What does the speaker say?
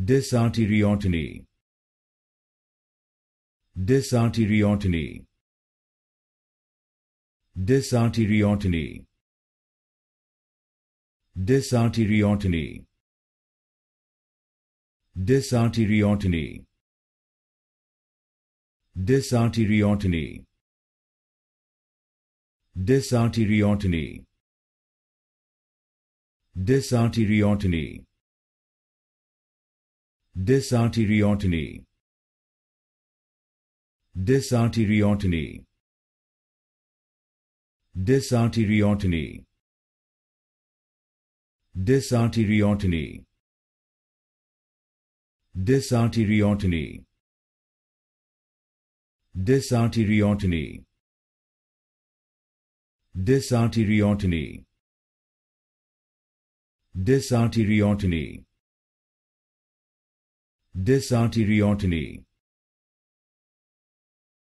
Dysarteriotony. Dysarteriotony. Dysarteriotony. Dysarteriotony. Dysarteriotony. Dysarteriotony. Dysarteriotony. Dysarteriotony. Dysarteriotony. Dysarteriotony. Dysarteriotony. Dysarteriotony. Dysarteriotony. Dysarteriotony. Dysarteriotony. Dysarteriotony dysarterioteny